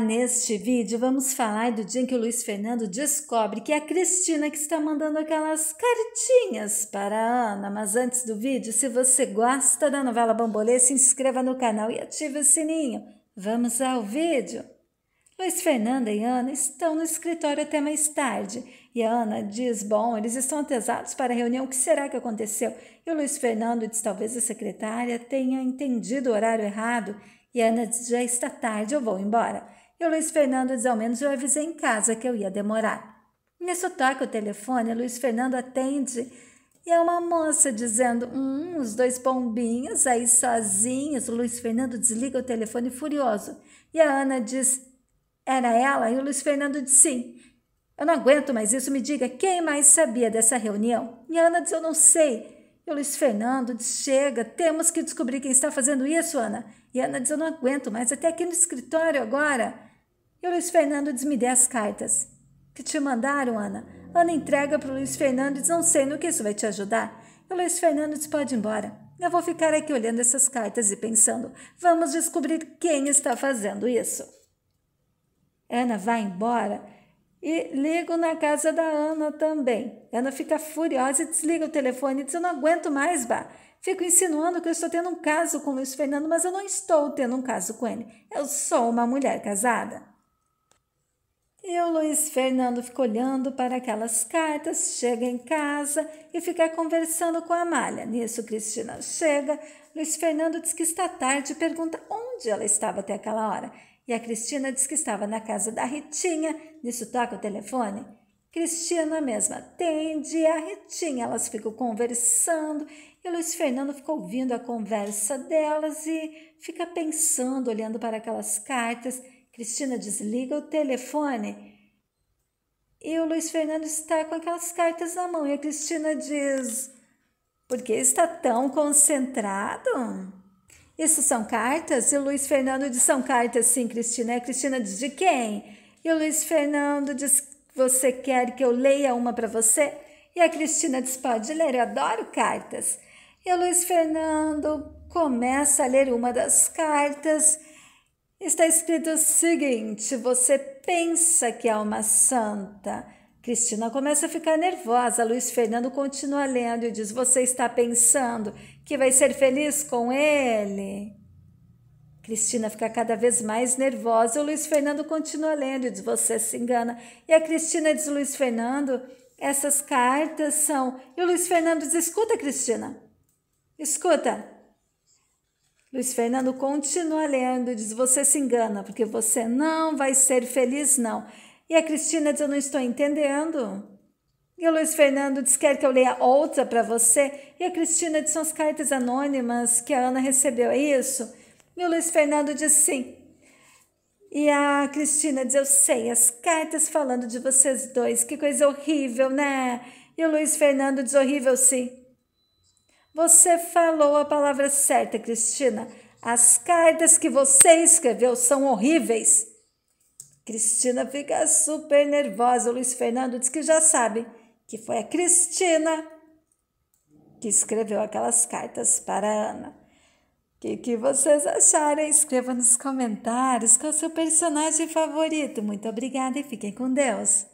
Neste vídeo vamos falar do dia em que o Luiz Fernando descobre que é a Cristina que está mandando aquelas cartinhas para a Ana. Mas antes do vídeo, se você gosta da novela Bambolê, se inscreva no canal e ative o sininho. Vamos ao vídeo! Luiz Fernando e Ana estão no escritório até mais tarde e a Ana diz: Bom, eles estão atesados para a reunião, o que será que aconteceu? E o Luiz Fernando diz: Talvez a secretária tenha entendido o horário errado e Ana diz, já está tarde, eu vou embora. E o Luiz Fernando diz: ao menos eu avisei em casa que eu ia demorar. Nisso toca o telefone, o Luiz Fernando atende e é uma moça dizendo: Hum, os dois pombinhos aí sozinhos. O Luiz Fernando desliga o telefone furioso. E a Ana diz: Era ela? E o Luiz Fernando diz: Sim. Eu não aguento mais isso, me diga quem mais sabia dessa reunião. E a Ana diz: Eu não sei. E o Luiz Fernando diz: Chega, temos que descobrir quem está fazendo isso, Ana. E a Ana diz: Eu não aguento mais, até aqui no escritório agora. E o Luiz Fernando diz: Me dê as cartas que te mandaram, Ana. Ana entrega para o Luiz Fernando e diz: Não sei no que isso vai te ajudar. E o Luiz Fernando diz: Pode ir embora. Eu vou ficar aqui olhando essas cartas e pensando: Vamos descobrir quem está fazendo isso. Ana vai embora e ligo na casa da Ana também. Ana fica furiosa e desliga o telefone e diz: Eu não aguento mais, vá. Fico insinuando que eu estou tendo um caso com o Luiz Fernando, mas eu não estou tendo um caso com ele. Eu sou uma mulher casada. E o Luiz Fernando fica olhando para aquelas cartas, chega em casa e fica conversando com a Amália. Nisso, Cristina chega. Luiz Fernando diz que está tarde e pergunta onde ela estava até aquela hora. E a Cristina diz que estava na casa da Ritinha. Nisso, toca o telefone. Cristina mesma atende e a Ritinha. Elas ficam conversando e Luiz Fernando fica ouvindo a conversa delas e fica pensando, olhando para aquelas cartas. Cristina desliga o telefone e o Luiz Fernando está com aquelas cartas na mão. E a Cristina diz: Por que está tão concentrado? Isso são cartas? E o Luiz Fernando diz: São cartas, sim, Cristina. E a Cristina diz: De quem? E o Luiz Fernando diz: Você quer que eu leia uma para você? E a Cristina diz: Pode ler, eu adoro cartas. E o Luiz Fernando começa a ler uma das cartas Está escrito o seguinte: você pensa que é uma santa. Cristina começa a ficar nervosa. Luiz Fernando continua lendo e diz: Você está pensando que vai ser feliz com ele? Cristina fica cada vez mais nervosa. O Luiz Fernando continua lendo e diz: Você se engana. E a Cristina diz: Luiz Fernando, essas cartas são. E o Luiz Fernando diz: Escuta, Cristina, escuta, Luiz Fernando continua lendo e diz: Você se engana, porque você não vai ser feliz, não. E a Cristina diz: Eu não estou entendendo. E o Luiz Fernando diz: Quer que eu leia outra para você? E a Cristina diz: São as cartas anônimas que a Ana recebeu, é isso? E o Luiz Fernando diz: Sim. E a Cristina diz: Eu sei, as cartas falando de vocês dois, que coisa horrível, né? E o Luiz Fernando diz: Horrível, sim. Você falou a palavra certa, Cristina. As cartas que você escreveu são horríveis. Cristina fica super nervosa. O Luiz Fernando diz que já sabe que foi a Cristina que escreveu aquelas cartas para a Ana. O que, que vocês acharem? Escreva nos comentários qual é o seu personagem favorito. Muito obrigada e fiquem com Deus.